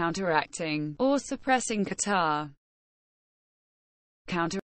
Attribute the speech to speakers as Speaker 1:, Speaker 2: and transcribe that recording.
Speaker 1: counteracting, or suppressing Qatar. Counter